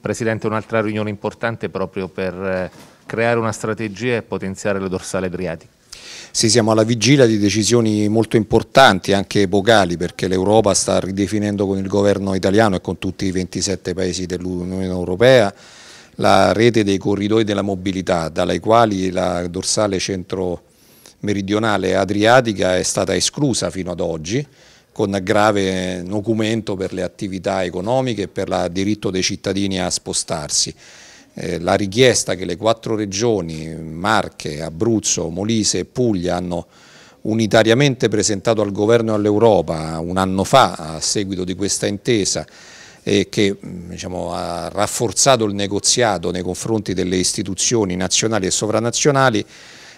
Presidente, un'altra riunione importante proprio per eh, creare una strategia e potenziare le dorsale adriatiche. Sì, siamo alla vigilia di decisioni molto importanti, anche epocali, perché l'Europa sta ridefinendo con il governo italiano e con tutti i 27 paesi dell'Unione Europea la rete dei corridoi della mobilità, dalle quali la dorsale centro-meridionale adriatica è stata esclusa fino ad oggi, con grave documento per le attività economiche e per il diritto dei cittadini a spostarsi. Eh, la richiesta che le quattro regioni, Marche, Abruzzo, Molise e Puglia hanno unitariamente presentato al governo e all'Europa un anno fa a seguito di questa intesa e che mm, diciamo, ha rafforzato il negoziato nei confronti delle istituzioni nazionali e sovranazionali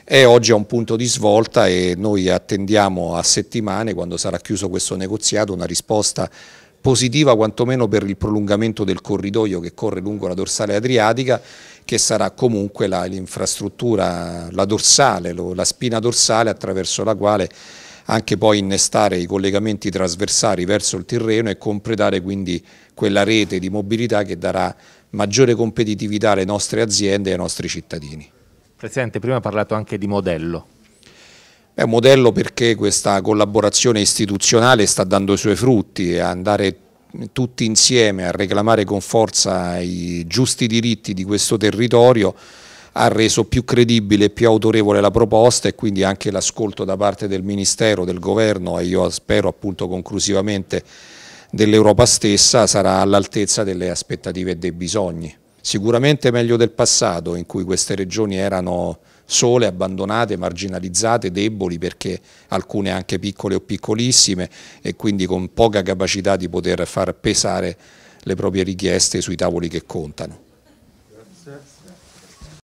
e oggi è un punto di svolta e noi attendiamo a settimane, quando sarà chiuso questo negoziato, una risposta positiva quantomeno per il prolungamento del corridoio che corre lungo la dorsale adriatica che sarà comunque l'infrastruttura, la, la dorsale, lo, la spina dorsale attraverso la quale anche poi innestare i collegamenti trasversali verso il Tirreno e completare quindi quella rete di mobilità che darà maggiore competitività alle nostre aziende e ai nostri cittadini. Presidente, prima ha parlato anche di modello. È un modello perché questa collaborazione istituzionale sta dando i suoi frutti, andare tutti insieme a reclamare con forza i giusti diritti di questo territorio ha reso più credibile e più autorevole la proposta e quindi anche l'ascolto da parte del Ministero, del Governo e io spero appunto conclusivamente dell'Europa stessa sarà all'altezza delle aspettative e dei bisogni sicuramente meglio del passato in cui queste regioni erano sole, abbandonate, marginalizzate, deboli perché alcune anche piccole o piccolissime e quindi con poca capacità di poter far pesare le proprie richieste sui tavoli che contano.